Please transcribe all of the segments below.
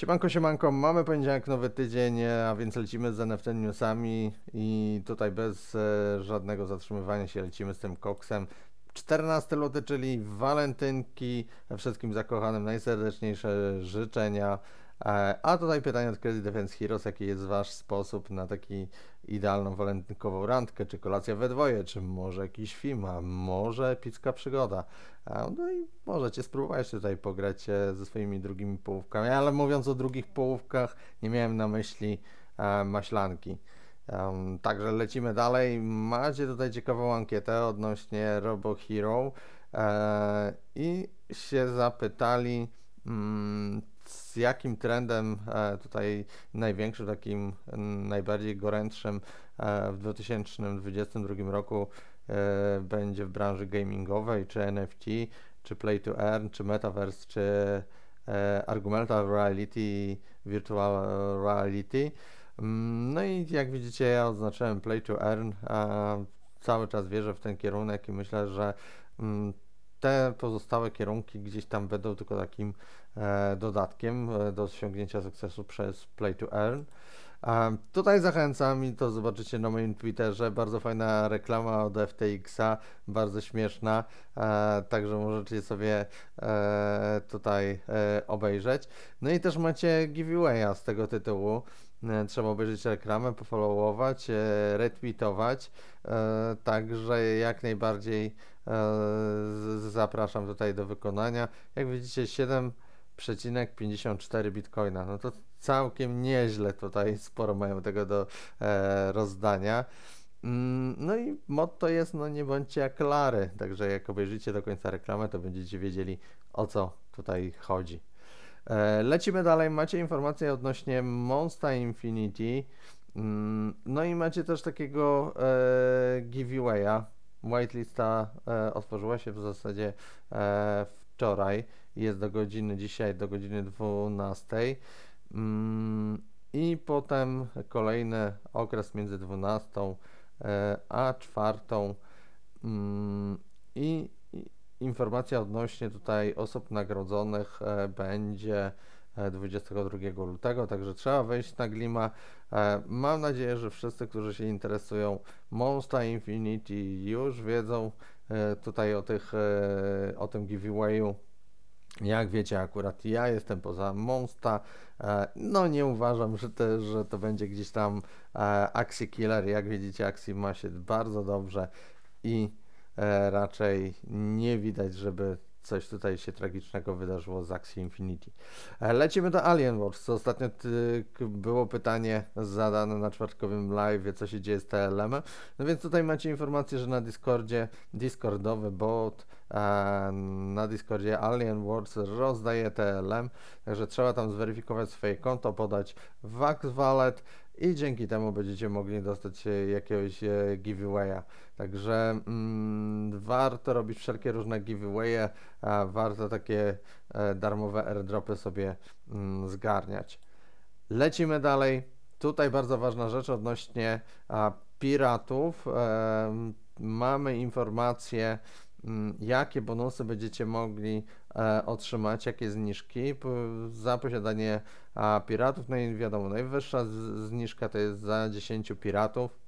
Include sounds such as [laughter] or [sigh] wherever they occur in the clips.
Siemanko, siemanko, mamy poniedziałek, nowy tydzień, a więc lecimy z NFT newsami i tutaj bez e, żadnego zatrzymywania się lecimy z tym koksem. 14 luty, czyli walentynki. Wszystkim zakochanym najserdeczniejsze życzenia. E, a tutaj pytanie od Crazy Defense Heroes, jaki jest Wasz sposób na taki idealną walentynkową randkę, czy kolacja we dwoje, czy może jakiś film, a może epicka przygoda. E, no i możecie spróbować tutaj pograć e, ze swoimi drugimi połówkami, ale mówiąc o drugich połówkach, nie miałem na myśli maślanki. także lecimy dalej. Macie tutaj ciekawą ankietę odnośnie Robo Hero i się zapytali, mm, z jakim trendem e, tutaj największym, takim najbardziej gorętszym e, w 2022 roku e, będzie w branży gamingowej, czy NFT, czy Play to Earn, czy Metaverse, czy Argumental Reality, Virtual Reality. Mm, no i jak widzicie, ja oznaczyłem Play to Earn. Cały czas wierzę w ten kierunek i myślę, że mm, te pozostałe kierunki gdzieś tam będą tylko takim e, dodatkiem e, do osiągnięcia sukcesu przez Play to Earn. E, tutaj zachęcam i to zobaczycie na moim Twitterze. Bardzo fajna reklama od FTX-a, bardzo śmieszna, także możecie sobie tutaj obejrzeć. No i też macie giveawaya z tego tytułu. Trzeba obejrzeć reklamę, pofollowować, retweetować. Także jak najbardziej E, zapraszam tutaj do wykonania. Jak widzicie 7,54 bitcoina. No to całkiem nieźle tutaj, [laughs] sporo mają tego do e, rozdania. Mm, no i motto jest, no nie bądźcie jak Lary, także jak obejrzycie do końca reklamę, to będziecie wiedzieli o co tutaj chodzi. E, lecimy dalej, macie informacje odnośnie Monsta Infinity, mm, no i macie też takiego e, giveawaya, Whitelista e, otworzyła się w zasadzie e, wczoraj jest do godziny dzisiaj, do godziny 12. Mm, I potem kolejny okres między 12 e, a 4. Mm, i, i informacja odnośnie tutaj osób nagrodzonych e, będzie 22 e, lutego, także trzeba wejść na Glima. E, mam nadzieję, że wszyscy, którzy się interesują Monster Infinity już wiedzą e, tutaj o, tych, o tym giveawayu. Jak wiecie, akurat ja jestem poza Monsta. No nie uważam, że, te, że to będzie gdzieś tam Axi Killer. Jak widzicie, Axi ma się bardzo dobrze i raczej nie widać, żeby coś tutaj się tragicznego wydarzyło z Axie Infinity. E, lecimy do Alien Wars, co ostatnio było pytanie zadane na czwartkowym live, co się dzieje z TLM. -em. No więc tutaj macie informację, że na Discordzie, Discordowy bot e, na Discordzie Alien Wars rozdaje TLM, także trzeba tam zweryfikować swoje konto, podać Vax Wallet i dzięki temu będziecie mogli dostać jakiegoś e, giveawaya. Także mm, warto robić wszelkie różne giveawaye, a warto takie e, darmowe airdropy sobie mm, zgarniać. Lecimy dalej. Tutaj bardzo ważna rzecz odnośnie a, piratów. E, mamy informację Mm, jakie bonusy będziecie mogli e, otrzymać, jakie zniżki za posiadanie piratów. No i wiadomo, najwyższa zniżka to jest za 10 piratów.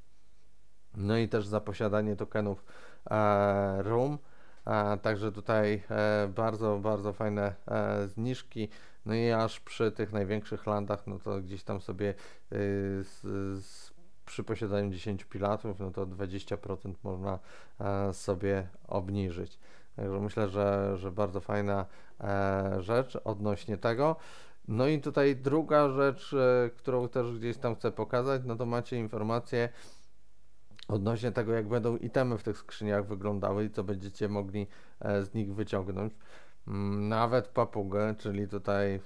No i też za posiadanie tokenów e, RUM. E, także tutaj bardzo, bardzo fajne zniżki. No i aż przy tych największych landach, no to gdzieś tam sobie y, z przy posiadaniu 10 pilatów, no to 20% można e, sobie obniżyć. Także myślę, że, że bardzo fajna e, rzecz odnośnie tego. No i tutaj druga rzecz, e, którą też gdzieś tam chcę pokazać, no to macie informacje odnośnie tego, jak będą itemy w tych skrzyniach wyglądały i co będziecie mogli z nich wyciągnąć. Mm, nawet papugę, czyli tutaj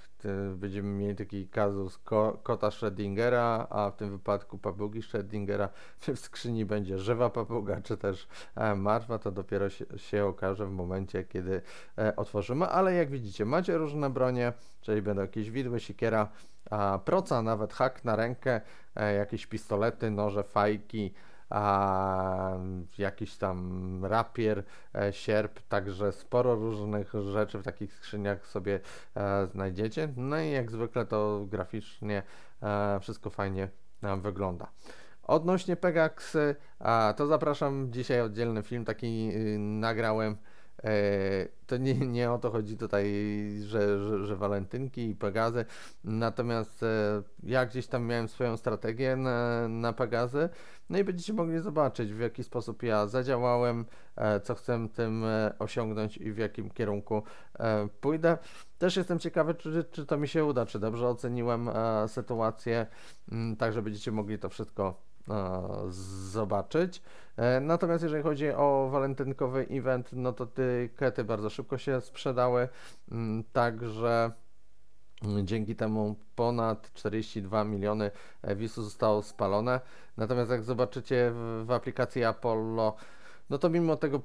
będziemy mieli taki kazus ko kota Schrödingera, a w tym wypadku papugi Schrödingera, czy [laughs] w skrzyni będzie żywa papuga, czy też e, martwa, to dopiero się, się okaże w momencie, kiedy e, otworzymy. Ale jak widzicie, macie różne bronie, czyli będą jakieś widły, siekiera, a proca, nawet hak na rękę, e, jakieś pistolety, noże, fajki, a mm, jakiś tam rapier, e, sierp, także sporo różnych rzeczy w takich skrzyniach sobie e, znajdziecie. No i jak zwykle to graficznie e, wszystko fajnie wygląda. Odnośnie Pegaxy, to zapraszam dzisiaj oddzielny film, taki y, nagrałem E, to nie, nie o to chodzi tutaj, że, że, że walentynki i Pegazy. Natomiast e, ja gdzieś tam miałem swoją strategię na, na Pegazy. No i będziecie mogli zobaczyć, w jaki sposób ja zadziałałem, e, co chcę tym osiągnąć i w jakim kierunku pójdę. Też jestem ciekawy, czy, czy to mi się uda, czy dobrze oceniłem sytuację. Mm, także będziecie mogli to wszystko zobaczyć. E, natomiast jeżeli chodzi o walentynkowy event, no to tykety bardzo szybko się sprzedały, mm, także mm, dzięki temu ponad 42 miliony wisu e, zostało spalone. Natomiast jak zobaczycie w aplikacji Apollo, no to mimo tego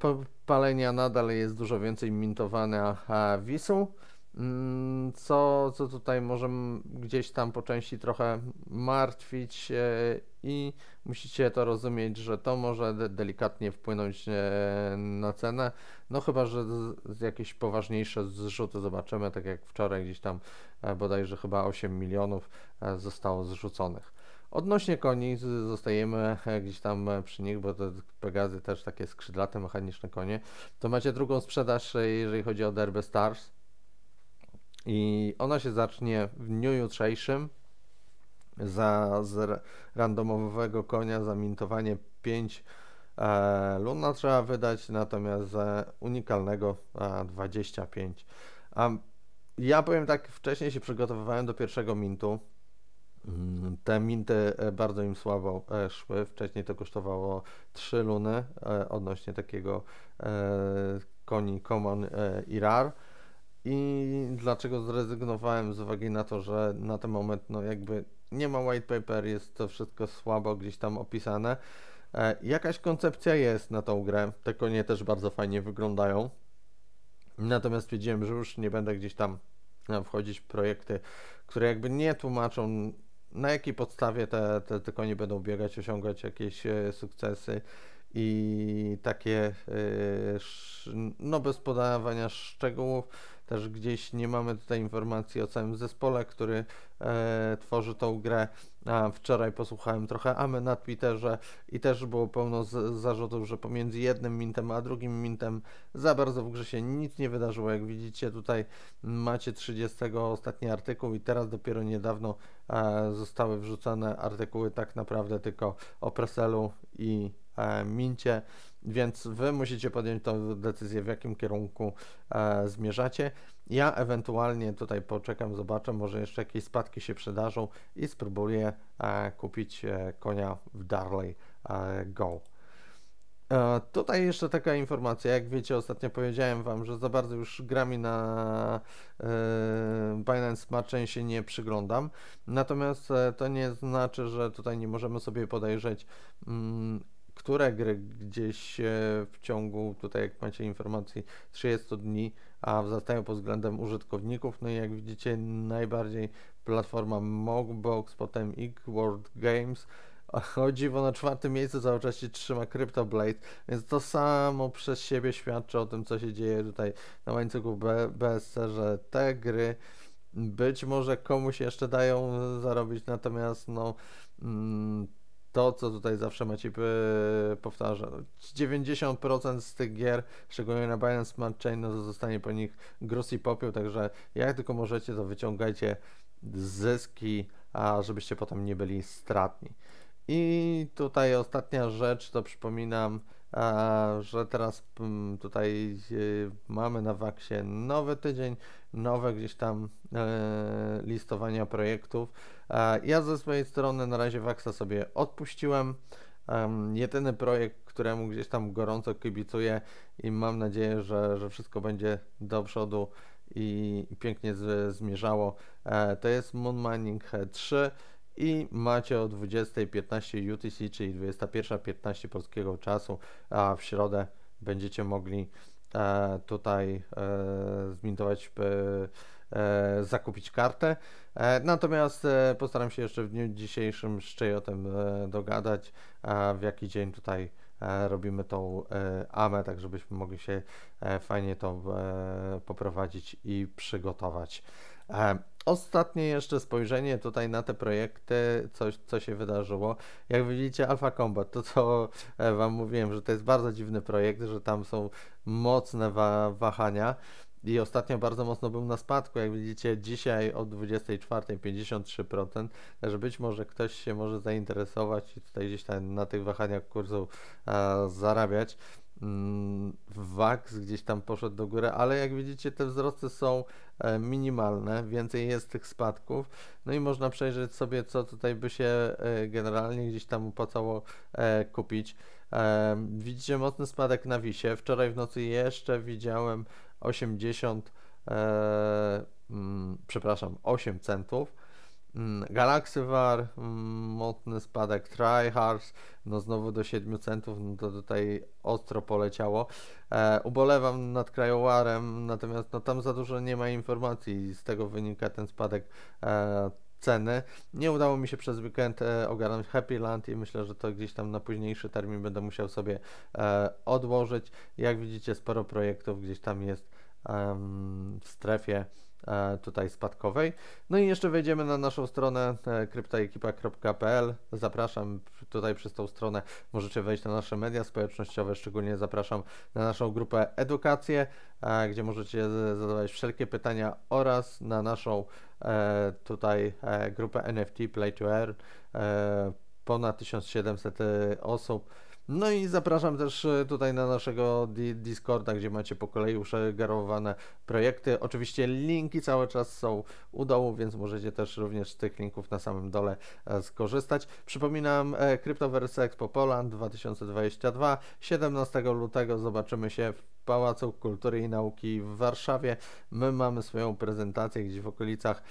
palenia nadal jest dużo więcej mintowania wisu. E, Mm, co, co tutaj może gdzieś tam po części trochę martwić i musicie to rozumieć, że to może delikatnie wpłynąć e, na cenę, no chyba, że jakieś poważniejsze zrzuty zobaczymy, tak jak wczoraj gdzieś tam e, bodajże chyba 8 milionów e, zostało zrzuconych. Odnośnie koni zostajemy gdzieś tam przy nich, bo te Pegazy też takie skrzydlate, mechaniczne konie. To macie drugą sprzedaż, jeżeli chodzi o Derby Stars i ona się zacznie w dniu jutrzejszym za z randomowego konia zamintowanie 5 e, luna trzeba wydać, natomiast za unikalnego e, 25. A ja powiem tak, wcześniej się przygotowywałem do pierwszego mintu. Mm, te minty e, bardzo im słabo e, szły. Wcześniej to kosztowało 3 luny e, odnośnie takiego koni Common i rare i dlaczego zrezygnowałem z uwagi na to, że na ten moment no jakby nie ma white paper, jest to wszystko słabo gdzieś tam opisane. E, jakaś koncepcja jest na tą grę, te konie też bardzo fajnie wyglądają. Natomiast stwierdziłem, że już nie będę gdzieś tam e, wchodzić w projekty, które jakby nie tłumaczą na jakiej podstawie te, te, te konie będą biegać, osiągać jakieś e, sukcesy i takie e, sz, no bez podawania szczegółów też gdzieś nie mamy tutaj informacji o całym zespole, który e, tworzy tą grę. A wczoraj posłuchałem trochę Amy na Twitterze i też było pełno z, zarzutów, że pomiędzy jednym mintem a drugim mintem za bardzo w grze się nic nie wydarzyło. Jak widzicie tutaj macie 30 ostatni artykuł i teraz dopiero niedawno e, zostały wrzucone artykuły tak naprawdę tylko o Preselu i E, mincie, więc wy musicie podjąć tą decyzję, w jakim kierunku e, zmierzacie. Ja ewentualnie tutaj poczekam, zobaczę, może jeszcze jakieś spadki się przydarzą i spróbuję e, kupić konia w Darley Go. Tutaj jeszcze taka informacja, jak wiecie, ostatnio powiedziałem Wam, że za bardzo już grami na Binance Smart Chain się nie przyglądam, natomiast to nie znaczy, że tutaj nie możemy sobie podejrzeć mm, które gry gdzieś e, w ciągu, tutaj jak macie informacji, 30 dni, a wzrastają pod względem użytkowników. No i jak widzicie, najbardziej platforma Mogbox, potem Ig World Games. O dziwo, na czwartym miejscu cały czas się trzyma CryptoBlade, więc to samo przez siebie świadczy o tym, co się dzieje tutaj na łańcuchu BSC, że te gry być może komuś jeszcze dają zarobić, natomiast no... Mm, to, co tutaj zawsze Maciej e, powtarza. 90% z tych gier, szczególnie na Binance Smart Chain, no to zostanie po nich gruz i popiół, także jak tylko możecie, to wyciągajcie zyski, a żebyście potem nie byli stratni. I tutaj ostatnia rzecz, to przypominam, a, że teraz m, mm, tutaj y, mamy na Waksie nowy tydzień, nowe gdzieś tam e, listowania projektów. ja ze swojej strony na razie Waksa sobie odpuściłem. Nie jedyny projekt, któremu gdzieś tam gorąco kibicuję i mam nadzieję, że, że wszystko będzie do przodu i, pięknie z, zmierzało, e, to jest Moon Mining 3 i macie o 20.15 UTC, czyli 21.15 polskiego czasu, a w środę będziecie mogli E, tutaj e, zmintować, e, zakupić kartę. Natomiast postaram się jeszcze w dniu dzisiejszym o tym dogadać, w jaki dzień tutaj robimy tą AME, tak żebyśmy mogli się fajnie to poprowadzić i przygotować. Ostatnie jeszcze spojrzenie tutaj na te projekty, coś, co się wydarzyło. Jak widzicie, Alpha Combat, to co e, Wam mówiłem, że to jest bardzo dziwny projekt, że tam są mocne wa wahania. I ostatnio bardzo mocno był na spadku, jak widzicie dzisiaj o 24 53%, także być może ktoś się może zainteresować i tutaj gdzieś tam na tych wahaniach kursu e, zarabiać. Mm, Wax gdzieś tam poszedł do góry, ale jak widzicie te wzrosty są e, minimalne, więcej jest tych spadków. No i można przejrzeć sobie, co tutaj by się e, generalnie gdzieś tam opłacało e, kupić. Widzicie mocny spadek na Wisie. Wczoraj w nocy jeszcze widziałem 80, mm, przepraszam, 8 centów. Mm, Galaxy War, mm, mocny spadek Tryhards, no znowu do 7 centów, no to tutaj ostro poleciało. E, ubolewam nad Krajowarem, natomiast no tam za dużo nie ma informacji z tego wynika ten spadek e, ceny. Nie udało mi się przez weekend e, ogarnąć Happy Land i myślę, że to gdzieś tam na późniejszy termin będę musiał sobie e, odłożyć. Jak widzicie sporo projektów gdzieś tam jest w strefie E, tutaj spadkowej. No i jeszcze wejdziemy na naszą stronę e, kryptaekipa.pl. Zapraszam tutaj przez tą stronę. Możecie wejść na nasze media społecznościowe, szczególnie zapraszam na naszą grupę edukację, e, gdzie możecie zadawać wszelkie pytania oraz na naszą tutaj grupę NFT Play to Earn. Ponad 1700 osób no i zapraszam też e, tutaj na naszego Discorda, gdzie macie po kolei uszeregowane projekty. Oczywiście linki cały czas są u dołu, więc możecie też również z tych linków na samym dole e, skorzystać. Przypominam Cryptoverse e, Expo Poland 2022. 17 lutego zobaczymy się w Pałacu Kultury i Nauki w Warszawie. My mamy swoją prezentację gdzieś w okolicach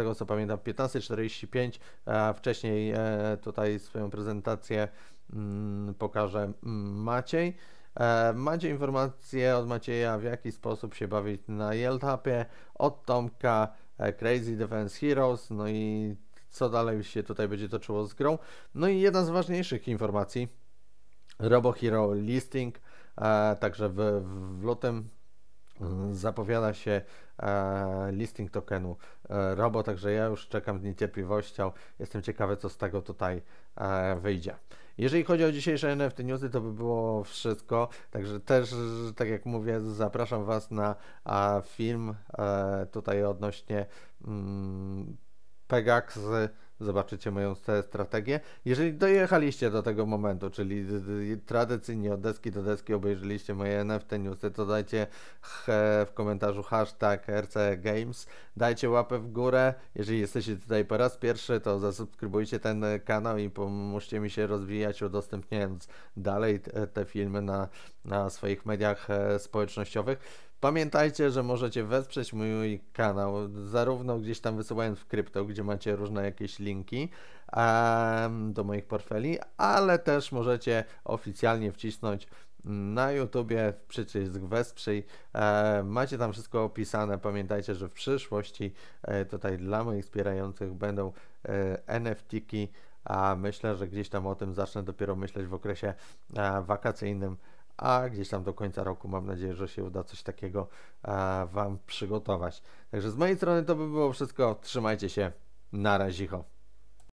tego co pamiętam 15.45, a wcześniej e, tutaj swoją prezentację mm, pokaże mm, Maciej. E, macie informacje od Macieja, w jaki sposób się bawić na Yeltapie, od Tomka, e, Crazy Defense Heroes, no i co dalej się tutaj będzie toczyło z grą. No i jedna z ważniejszych informacji, Robo Hero Listing, także w, w lutym mm, zapowiada się listing tokenu E, robo, także ja już czekam z niecierpliwością. Jestem ciekawy, co z tego tutaj e, wyjdzie. Jeżeli chodzi o dzisiejsze NFT Newsy, to by było wszystko. Także też, tak jak mówię, zapraszam Was na film e, tutaj odnośnie mm, Pegax Zobaczycie moją strategię. Jeżeli dojechaliście do tego momentu, czyli tradycyjnie od deski do deski obejrzeliście moje NFT newsy, to dajcie w komentarzu hashtag RCGames, dajcie łapę w górę. Jeżeli jesteście tutaj po raz pierwszy, to zasubskrybujcie ten kanał i pomóżcie mi się rozwijać, udostępniając dalej te filmy na, na swoich mediach e, społecznościowych. Pamiętajcie, że możecie wesprzeć mój kanał, zarówno gdzieś tam wysyłając w krypto, gdzie macie różne jakieś linki um, do moich portfeli, ale też możecie oficjalnie wcisnąć mm, na YouTubie przycisk wesprzyj. E, macie tam wszystko opisane. Pamiętajcie, że w przyszłości e, tutaj dla moich wspierających będą e, NFT-ki, a myślę, że gdzieś tam o tym zacznę dopiero myśleć w okresie e, wakacyjnym a gdzieś tam do końca roku mam nadzieję, że się uda coś takiego e, Wam przygotować. Także z mojej strony to by było wszystko. Trzymajcie się. Na razie.